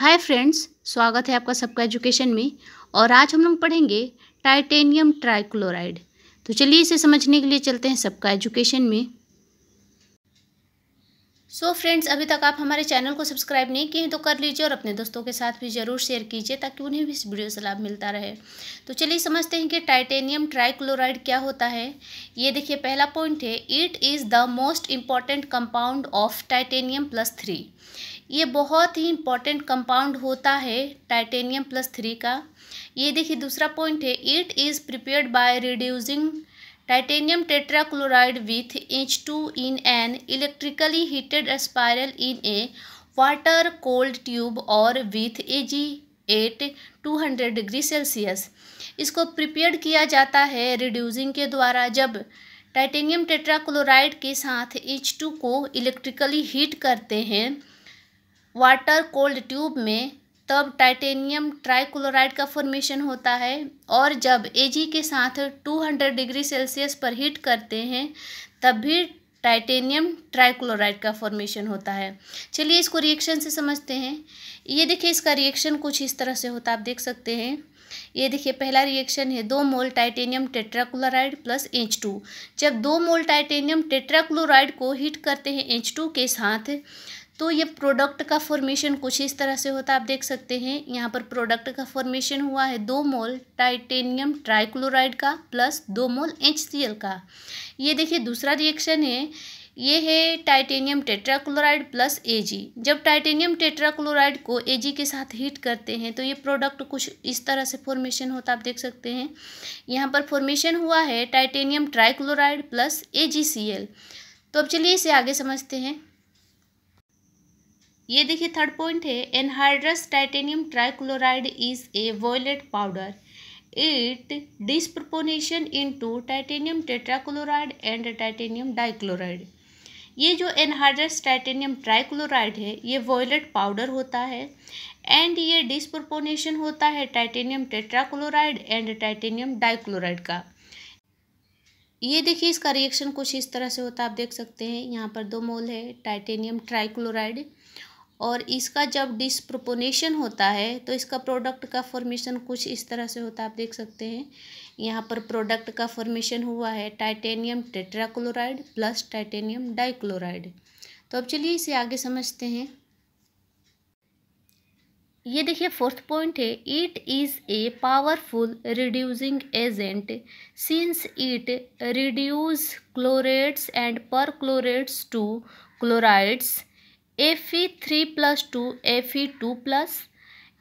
hi friends स्वागत है आपका सबका एजुकेशन में और आज हम लोग पढ़ेंगे टाइटेनियम ट्राइक्लोराइड तो चलिए इसे समझने के लिए चलते हैं सबका एजुकेशन में सो so फ्रेंड्स अभी तक आप हमारे चैनल को सब्सक्राइब नहीं किए हैं तो कर लीजिए और अपने दोस्तों के साथ भी ज़रूर शेयर कीजिए ताकि उन्हें भी इस वीडियो से लाभ मिलता रहे तो चलिए समझते हैं कि टाइटेनियम ट्राइक्लोराइड क्या होता है ये देखिए पहला पॉइंट है it is the most important compound of titanium plus three ये बहुत ही इम्पॉर्टेंट कंपाउंड होता है टाइटेनियम प्लस थ्री का ये देखिए दूसरा पॉइंट है it is prepared by reducing titanium tetrachloride with H two in an electrically heated spiral in a water cold tube और with a G at two hundred degree Celsius इसको prepare किया जाता है रिड्यूजिंग के द्वारा जब titanium tetrachloride के साथ एच टू को इलेक्ट्रिकली हीट करते हैं वाटर कोल्ड ट्यूब में तब टाइटेनियम ट्राइक्लोराइड का फॉर्मेशन होता है और जब एजी के साथ 200 डिग्री सेल्सियस पर हीट करते हैं तब भी टाइटेनियम ट्राइक्लोराइड का फॉर्मेशन होता है चलिए इसको रिएक्शन से समझते हैं ये देखिए इसका रिएक्शन कुछ इस तरह से होता है आप देख सकते हैं ये देखिए पहला रिएक्शन है दो mole titanium tetrachloride plus H two जब दो मोल टाइटेनियम टेट्राक्लोराइड को हीट करते हैं एच टू के साथ तो ये प्रोडक्ट का फॉर्मेशन कुछ इस तरह से होता है आप देख सकते हैं यहाँ पर प्रोडक्ट का फॉर्मेशन हुआ है दो मोल टाइटेनियम ट्राइक्लोराइड का प्लस दो मोल एच का ये देखिए दूसरा रिएक्शन है ये है टाइटेनियम टेट्राक्लोराइड प्लस एजी जब टाइटेनियम टेट्राक्लोराइड को एजी के साथ हीट करते हैं तो ये प्रोडक्ट कुछ इस तरह से फॉर्मेशन होता आप देख सकते हैं यहाँ पर फॉर्मेशन हुआ है टाइटेनियम ट्राइक्लोराइड प्लस एजीसीएल तो अब चलिए इसे आगे समझते हैं ये देखिए थर्ड पॉइंट है anhydrous titanium trichloride is a violet powder it disproportionation into titanium tetrachloride and titanium dichloride ये जो एनहाइड्रस टाइटेनियम ट्राइक्लोराइड है ये वॉयलेट पाउडर होता है एंड ये डिस्प्रपोनेशन होता है titanium tetrachloride and titanium dichloride का ये देखिए इसका रिएक्शन कुछ इस तरह से होता है आप देख सकते हैं यहाँ पर दो मोल है टाइटेनियम ट्राइक्लोराइड और इसका जब डिसप्रोपोनेशन होता है तो इसका प्रोडक्ट का फॉर्मेशन कुछ इस तरह से होता है आप देख सकते हैं यहाँ पर प्रोडक्ट का फॉर्मेशन हुआ है titanium tetrachloride plus titanium dichloride तो अब चलिए इसे आगे समझते हैं ये देखिए फोर्थ पॉइंट है it is a powerful reducing agent since it reduce chlorates and perchlorates to chlorides F E three plus to F E two plus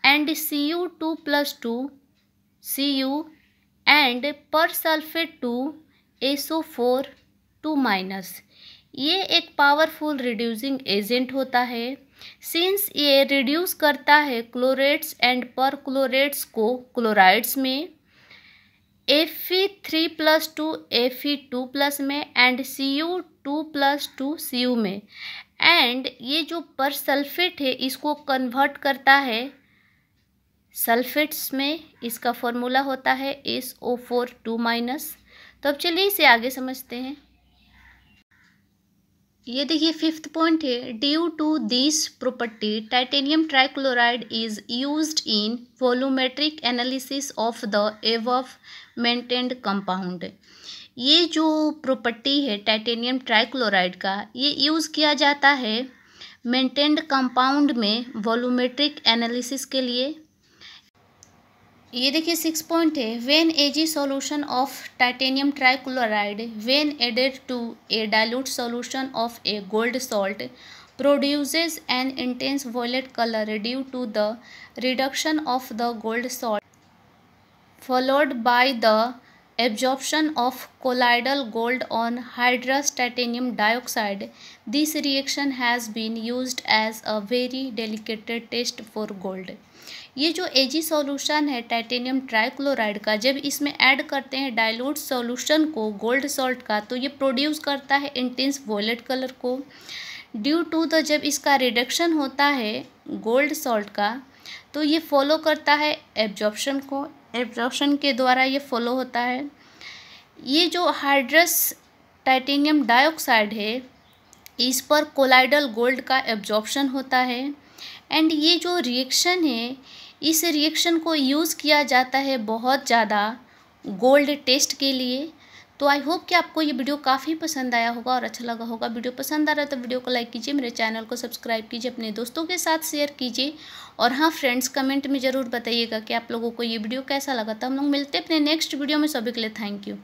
and C U two plus to C U and persulphate to SO four two minus ये एक powerful reducing agent होता है since ये reduce करता है क्लोरेट्स and पर क्लोरेट्स को chlorides में F E three plus to F E two plus में and C U two plus to C U में एंड ये जो पर सल्फेट है इसको कन्वर्ट करता है सल्फेट्स में इसका फॉर्मूला होता है S O four two minus तो अब चलिए इसे आगे समझते हैं ये देखिए फिफ्थ पॉइंट है due to this property titanium trichloride is used in volumetric analysis of the above maintained compound ये जो प्रॉपर्टी है टाइटेनियम ट्राइक्लोराइड का ये यूज़ किया जाता है मेंटेन्ड कंपाउंड में वॉल्यूमेट्रिक एनालिसिस के लिए ये देखिए सिक्स पॉइंट है when AG solution of titanium trichloride when added to a dilute solution of a gold salt produces an intense violet colour due to the reduction of the gold salt followed by the absorption of colloidal gold on hydrous titanium dioxide this reaction has been use as a very dedicated test for gold ये जो एजी solution है titanium trichloride का जब इसमें add करते हैं dilute solution को gold salt का तो ये प्रोड्यूस करता है इंटेंस वॉयलेट कलर को ड्यू टू द जब इसका रिडक्शन होता है गोल्ड सॉल्ट का तो ये फॉलो करता है एब्जॉर्प्शन को एब्जॉर्प्शन के द्वारा ये फॉलो होता है ये जो हाइड्रस टाइटेनियम डाइऑक्साइड है इस पर कोलाइडल गोल्ड का एब्जॉर्प्शन होता है एंड ये जो रिएक्शन है इस रिएक्शन को यूज़ किया जाता है बहुत ज़्यादा गोल्ड टेस्ट के लिए तो आई होप कि आपको ये वीडियो काफ़ी पसंद आया होगा और अच्छा लगा होगा वीडियो पसंद आ रहा है तो वीडियो को लाइक कीजिए मेरे चैनल को सब्सक्राइब कीजिए अपने दोस्तों के साथ शेयर कीजिए और हाँ फ्रेंड्स कमेंट में ज़रूर बताइएगा कि आप लोगों को ये वीडियो कैसा लगा तो हम लोग मिलते हैं अपने नेक्स्ट वीडियो में सभी के लिए थैंक यू